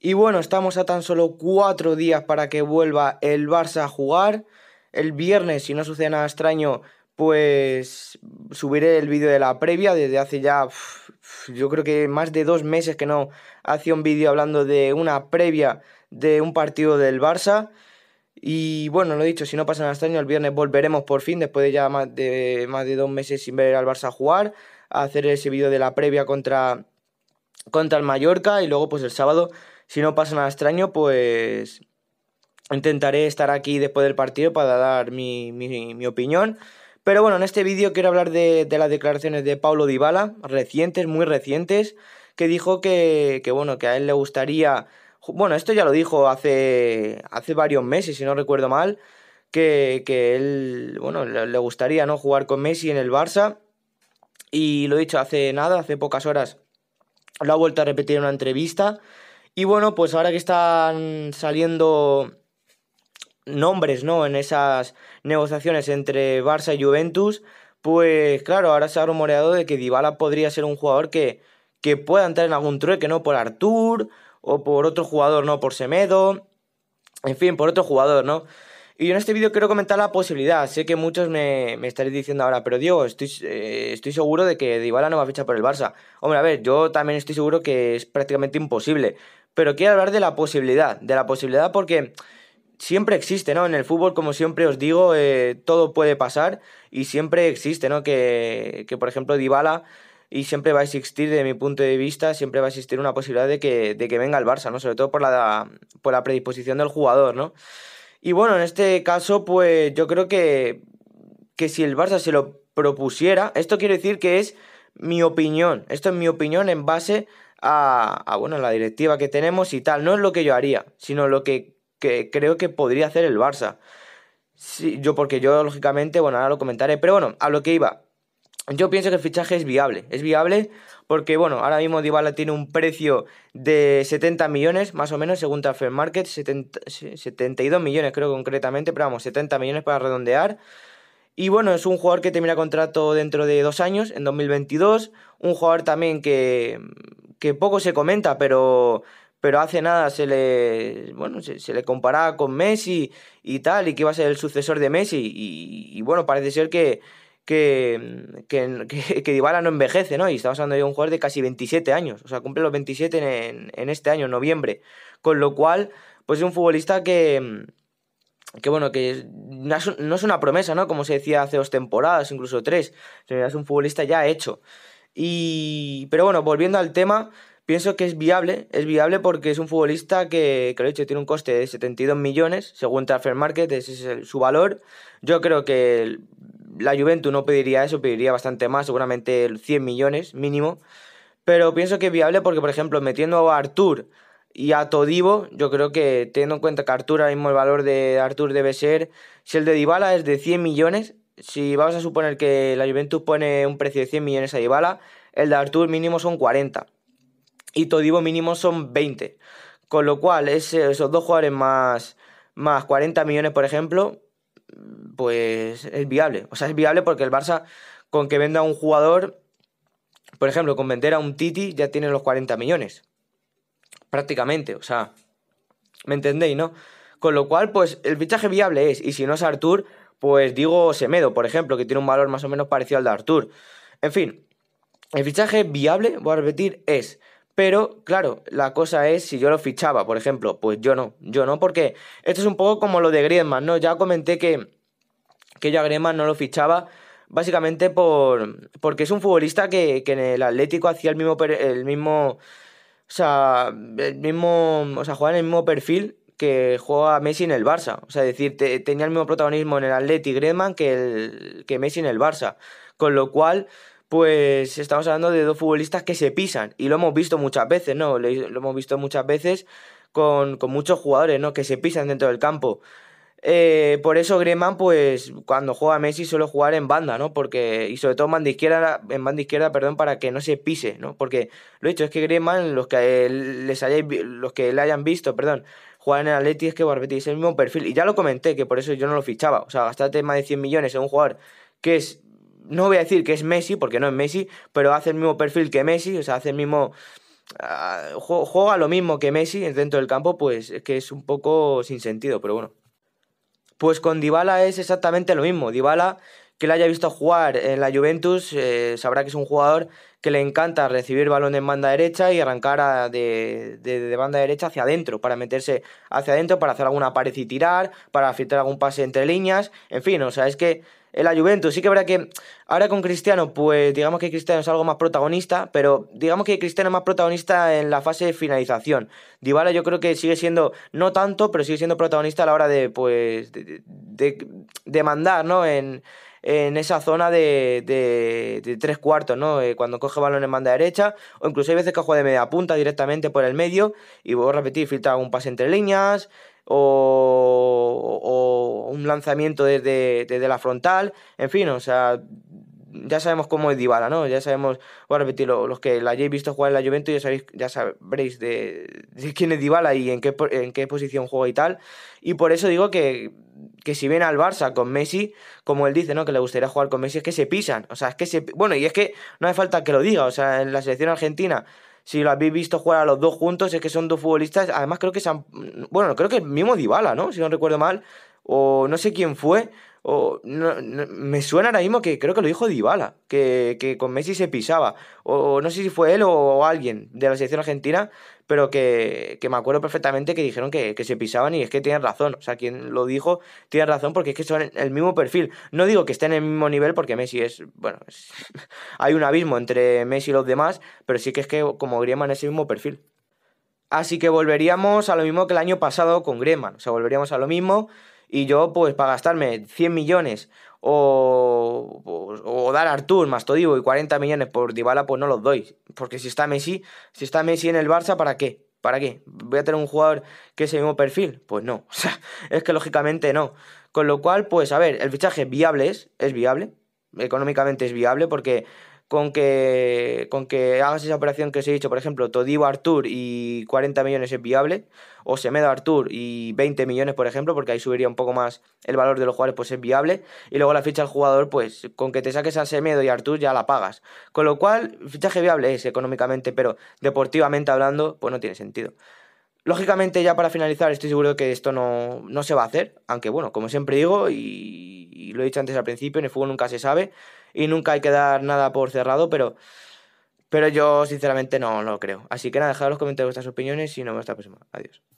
Y bueno, estamos a tan solo cuatro días para que vuelva el Barça a jugar. El viernes, si no sucede nada extraño, pues subiré el vídeo de la previa. Desde hace ya, yo creo que más de dos meses que no hacía un vídeo hablando de una previa de un partido del Barça. Y bueno, lo he dicho, si no pasa nada extraño, el viernes volveremos por fin, después de ya más de, más de dos meses sin ver al Barça jugar, a hacer ese vídeo de la previa contra contra el Mallorca y luego pues el sábado, si no pasa nada extraño, pues intentaré estar aquí después del partido para dar mi, mi, opinión. Pero bueno, en este vídeo quiero hablar de, las declaraciones de Paulo Dybala, recientes, muy recientes, que dijo que, que, bueno, que a él le gustaría... Bueno, esto ya lo dijo hace, hace varios meses, si no recuerdo mal, que, que él, bueno, le, gustaría ¿no? jugar con Messi en el Barça. Y lo he dicho hace nada, hace pocas horas, lo ha vuelto a repetir en una entrevista. Y bueno, pues ahora que están saliendo nombres, ¿no? En esas negociaciones entre Barça y Juventus, pues claro, ahora se ha rumoreado de que Dybala podría ser un jugador que, que pueda entrar en algún trueque, ¿no? Por Artur o por otro jugador, ¿no? Por Semedo, en fin, por otro jugador, ¿no? Y yo en este vídeo quiero comentar la posibilidad. Sé que muchos me, me estaréis diciendo ahora, pero Diego, estoy, eh, estoy seguro de que Dybala no va a fichar por el Barça. Hombre, a ver, yo también estoy seguro que es prácticamente imposible. Pero quiero hablar de la posibilidad. De la posibilidad porque siempre existe, ¿no? En el fútbol, como siempre os digo, eh, todo puede pasar y siempre existe, ¿no? Que, por ejemplo, Dybala y siempre va a existir, de mi punto de vista, siempre va a existir una posibilidad de que, de que venga el Barça, ¿no? Sobre todo por la, por la predisposición del jugador, ¿no? Y bueno, en este caso, pues yo creo que, que si el Barça se lo propusiera, esto quiere decir que es mi opinión, esto es mi opinión en base a, bueno, la directiva que tenemos y tal, no es lo que yo haría, sino lo que, creo que podría hacer el Barça. Sí, yo porque yo lógicamente, bueno, ahora lo comentaré, pero bueno, a lo que iba, yo pienso que el fichaje es viable. Es viable porque, bueno, ahora mismo Dybala tiene un precio de 70 millones, más o menos, según Transfer Market. 72 millones, creo concretamente, pero vamos, 70 millones para redondear. Y bueno, es un jugador que termina contrato dentro de dos años, en 2022. Un jugador también que, poco se comenta, pero, pero hace nada se le, bueno, se, le comparaba con Messi y tal, y que iba a ser el sucesor de Messi. y bueno, parece ser que que, que, que, Dybala no envejece, ¿no? Y estamos hablando de un jugador de casi 27 años, o sea, cumple los 27 en, este año, en noviembre. Con lo cual, pues es un futbolista que, que bueno, que no es una promesa, ¿no? Como se decía hace dos temporadas, incluso tres, es un futbolista ya hecho. Y, pero bueno, volviendo al tema, pienso que es viable, es viable porque es un futbolista que, que lo he dicho, tiene un coste de 72 millones, según Transfer Market, ese es su valor. Yo creo que la Juventus no pediría eso, pediría bastante más, seguramente 100 millones mínimo. Pero pienso que es viable porque, por ejemplo, metiendo a Artur y a Todivo, yo creo que teniendo en cuenta que Artur, ahora mismo el valor de Artur debe ser, si el de Dybala es de 100 millones, si vamos a suponer que la Juventus pone un precio de 100 millones a Dybala, el de Artur mínimo son 40 y Todivo mínimo son 20. Con lo cual, esos dos jugadores más, más 40 millones, por ejemplo, pues es viable. O sea, es viable porque el Barça, con que venda un jugador, por ejemplo, con vender a un Titi ya tiene los 40 millones. Prácticamente, o sea, ¿me entendéis, no? Con lo cual, pues el fichaje viable es. Y si no es Artur, pues digo Semedo, por ejemplo, que tiene un valor más o menos parecido al de Artur. En fin, el fichaje viable, voy a repetir, es pero claro, la cosa es si yo lo fichaba, por ejemplo, pues yo no, yo no, porque esto es un poco como lo de Griezmann, ¿no? Ya comenté que, que yo a Griezmann no lo fichaba básicamente por, porque es un futbolista que, en el Atlético hacía el mismo, el mismo, o sea, el mismo, o sea, jugaba en el mismo perfil que juega Messi en el Barça. O sea, decir, tenía el mismo protagonismo en el Atlético Griezmann que, que Messi en el Barça. Con lo cual, pues estamos hablando de dos futbolistas que se pisan. Y lo hemos visto muchas veces, ¿no? Lo hemos visto muchas veces con, muchos jugadores, ¿no? Que se pisan dentro del campo. Eh, por eso Griezmann, pues cuando juega Messi suele jugar en banda, ¿no? Porque, y sobre todo en banda izquierda, en banda izquierda perdón, para que no se pise, ¿no? Porque lo dicho es que Griezmann, los que, les los que le hayan visto, perdón, jugar en el Atleti es que es el mismo perfil. Y ya lo comenté, que por eso yo no lo fichaba. O sea, gastarte más de 100 millones en un jugador que es no voy a decir que es Messi, porque no es Messi, pero hace el mismo perfil que Messi, o sea, hace el mismo... Ah, juega lo mismo que Messi dentro del campo, pues que es un poco sin sentido, pero bueno. Pues con Dybala es exactamente lo mismo. Dybala que le haya visto jugar en la Juventus eh, sabrá que es un jugador que le encanta recibir balón en banda derecha y arrancar de, banda derecha hacia adentro, para meterse hacia adentro, para hacer alguna pared y tirar, para filtrar algún pase entre líneas, en fin, o sea, es que en la Juventus sí que habrá que ahora con Cristiano, pues digamos que Cristiano es algo más protagonista, pero digamos que Cristiano es más protagonista en la fase de finalización. Dybala yo creo que sigue siendo, no tanto, pero sigue siendo protagonista a la hora de, pues, de, mandar, ¿no? En, en esa zona de, de, tres cuartos, ¿no? Eh, cuando coge balón en banda derecha, o incluso hay veces que juega de media punta directamente por el medio, y voy a repetir, filtra un pase entre líneas, o, un lanzamiento desde, la frontal, en fin, o sea, ya sabemos cómo es Dybala, ¿no? Ya sabemos, bueno, repetirlo, los que la hayáis visto jugar en la Juventus ya, sabéis, ya sabréis de, quién es Dybala y en qué, en qué posición juega y tal, y por eso digo que que si ven al Barça con Messi, como él dice, ¿no? Que le gustaría jugar con Messi, es que se pisan. O sea, es que se. Bueno, y es que no hace falta que lo diga. O sea, en la selección argentina, si lo habéis visto jugar a los dos juntos, es que son dos futbolistas. Además, creo que se mm, Bueno, creo que el mismo Dybala, ¿no? Si no recuerdo mal. O no sé quién fue, o, me suena ahora mismo que creo que lo dijo Dybala, que, que con Messi se pisaba. O, no sé si fue él o, alguien de la selección argentina, pero que, que me acuerdo perfectamente que dijeron que, se pisaban y es que tienen razón. O sea, quien lo dijo tiene razón porque es que son el mismo perfil. No digo que estén en el mismo nivel porque Messi es, bueno, hay un abismo entre Messi y los demás, pero sí que es que como Griezmann es el mismo perfil. Así que volveríamos a lo mismo que el año pasado con Griezmann. O sea, volveríamos a lo mismo y yo, pues, para gastarme 100 millones o, pues, dar a Artur, Mastodivo y 40 millones por Dybala, pues no los doy. Porque si está Messi, si está Messi en el Barça, ¿para qué? ¿Para qué? ¿Voy a tener un jugador que es el mismo perfil? Pues no. O sea, es que lógicamente no. Con lo cual, pues, a ver, el fichaje viable es, es viable. Económicamente es viable porque con que, con que hagas esa operación que os he dicho, por ejemplo, Todibo Artur y 40 millones es viable, o Semedo Artur y 20 millones, por ejemplo, porque ahí subiría un poco más el valor de los jugadores, pues es viable, y luego la ficha al jugador, pues con que te saques a Semedo y Artur ya la pagas. Con lo cual, fichaje viable es económicamente, pero deportivamente hablando, pues no tiene sentido. Lógicamente, ya para finalizar, estoy seguro que esto no, no se va a hacer, aunque bueno, como siempre digo, y y lo he dicho antes al principio, en el fútbol nunca se sabe y nunca hay que dar nada por cerrado, pero, pero yo sinceramente no, lo creo. Así que nada, dejad en los comentarios vuestras opiniones y nos vemos la próxima. Adiós.